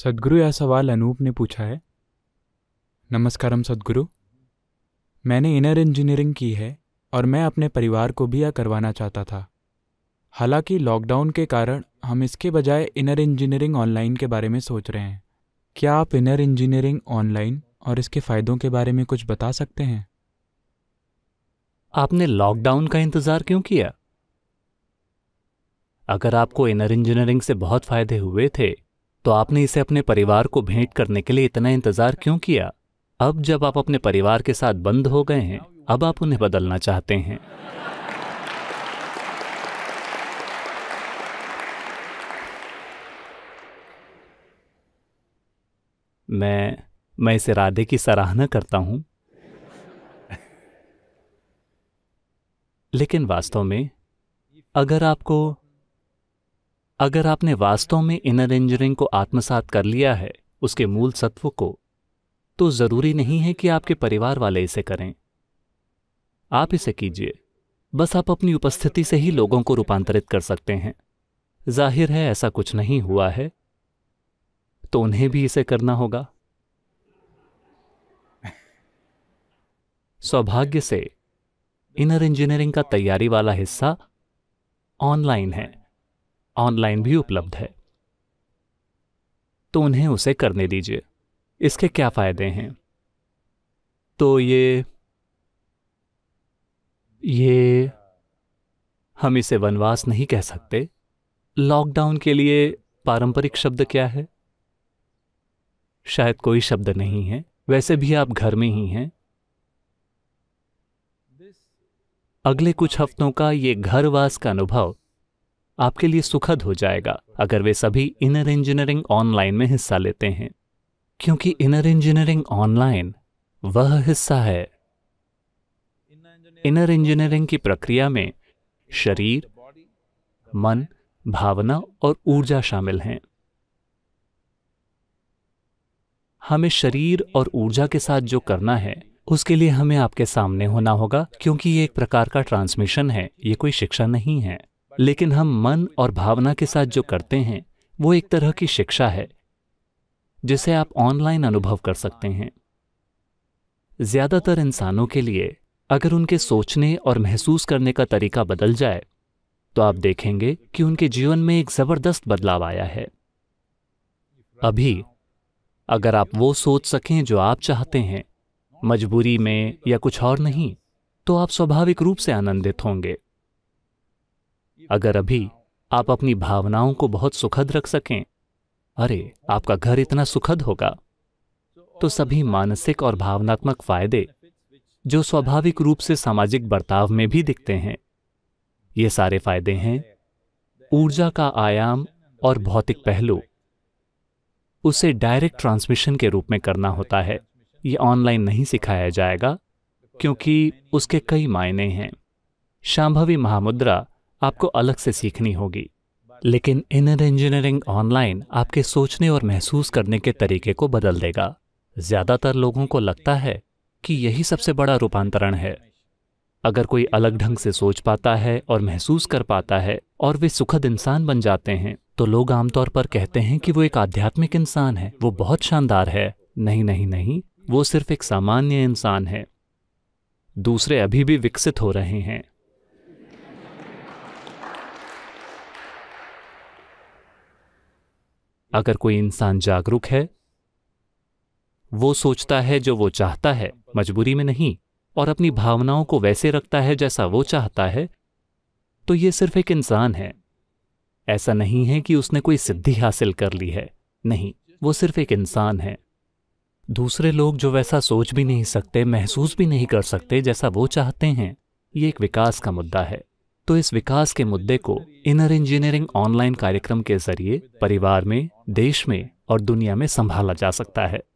सदगुरु यह सवाल अनूप ने पूछा है नमस्कारम सदगुरु मैंने इनर इंजीनियरिंग की है और मैं अपने परिवार को भी यह करवाना चाहता था हालांकि लॉकडाउन के कारण हम इसके बजाय इनर इंजीनियरिंग ऑनलाइन के बारे में सोच रहे हैं क्या आप इनर इंजीनियरिंग ऑनलाइन और इसके फ़ायदों के बारे में कुछ बता सकते हैं आपने लॉकडाउन का इंतज़ार क्यों किया अगर आपको इनर इंजीनियरिंग से बहुत फ़ायदे हुए थे तो आपने इसे अपने परिवार को भेंट करने के लिए इतना इंतजार क्यों किया अब जब आप अपने परिवार के साथ बंद हो गए हैं अब आप उन्हें बदलना चाहते हैं मैं मैं इस इरादे की सराहना करता हूं लेकिन वास्तव में अगर आपको अगर आपने वास्तव में इनर इंजीनियरिंग को आत्मसात कर लिया है उसके मूल सत्व को तो जरूरी नहीं है कि आपके परिवार वाले इसे करें आप इसे कीजिए बस आप अपनी उपस्थिति से ही लोगों को रूपांतरित कर सकते हैं जाहिर है ऐसा कुछ नहीं हुआ है तो उन्हें भी इसे करना होगा सौभाग्य से इनर इंजीनियरिंग का तैयारी वाला हिस्सा ऑनलाइन है ऑनलाइन भी उपलब्ध है तो उन्हें उसे करने दीजिए इसके क्या फायदे हैं तो ये ये हम इसे वनवास नहीं कह सकते लॉकडाउन के लिए पारंपरिक शब्द क्या है शायद कोई शब्द नहीं है वैसे भी आप घर में ही हैं अगले कुछ हफ्तों का ये घरवास का अनुभव आपके लिए सुखद हो जाएगा अगर वे सभी इनर इंजीनियरिंग ऑनलाइन में हिस्सा लेते हैं क्योंकि इनर इंजीनियरिंग ऑनलाइन वह हिस्सा है इनर इंजीनियरिंग की प्रक्रिया में शरीर मन भावना और ऊर्जा शामिल हैं हमें शरीर और ऊर्जा के साथ जो करना है उसके लिए हमें आपके सामने होना होगा क्योंकि ये एक प्रकार का ट्रांसमिशन है ये कोई शिक्षा नहीं है लेकिन हम मन और भावना के साथ जो करते हैं वो एक तरह की शिक्षा है जिसे आप ऑनलाइन अनुभव कर सकते हैं ज्यादातर इंसानों के लिए अगर उनके सोचने और महसूस करने का तरीका बदल जाए तो आप देखेंगे कि उनके जीवन में एक जबरदस्त बदलाव आया है अभी अगर आप वो सोच सकें जो आप चाहते हैं मजबूरी में या कुछ और नहीं तो आप स्वाभाविक रूप से आनंदित होंगे अगर अभी आप अपनी भावनाओं को बहुत सुखद रख सकें अरे आपका घर इतना सुखद होगा तो सभी मानसिक और भावनात्मक फायदे जो स्वाभाविक रूप से सामाजिक बर्ताव में भी दिखते हैं ये सारे फायदे हैं ऊर्जा का आयाम और भौतिक पहलू उसे डायरेक्ट ट्रांसमिशन के रूप में करना होता है ये ऑनलाइन नहीं सिखाया जाएगा क्योंकि उसके कई मायने हैं शांभवी महामुद्रा आपको अलग से सीखनी होगी लेकिन इनर इंजीनियरिंग ऑनलाइन आपके सोचने और महसूस करने के तरीके को बदल देगा ज़्यादातर लोगों को लगता है कि यही सबसे बड़ा रूपांतरण है अगर कोई अलग ढंग से सोच पाता है और महसूस कर पाता है और वे सुखद इंसान बन जाते हैं तो लोग आमतौर पर कहते हैं कि वो एक आध्यात्मिक इंसान है वो बहुत शानदार है नहीं नहीं नहीं वो सिर्फ एक सामान्य इंसान है दूसरे अभी भी विकसित हो रहे हैं अगर कोई इंसान जागरूक है वो सोचता है जो वो चाहता है मजबूरी में नहीं और अपनी भावनाओं को वैसे रखता है जैसा वो चाहता है तो ये सिर्फ एक इंसान है ऐसा नहीं है कि उसने कोई सिद्धि हासिल कर ली है नहीं वो सिर्फ एक इंसान है दूसरे लोग जो वैसा सोच भी नहीं सकते महसूस भी नहीं कर सकते जैसा वो चाहते हैं ये एक विकास का मुद्दा है तो इस विकास के मुद्दे को इनर इंजीनियरिंग ऑनलाइन कार्यक्रम के जरिए परिवार में देश में और दुनिया में संभाला जा सकता है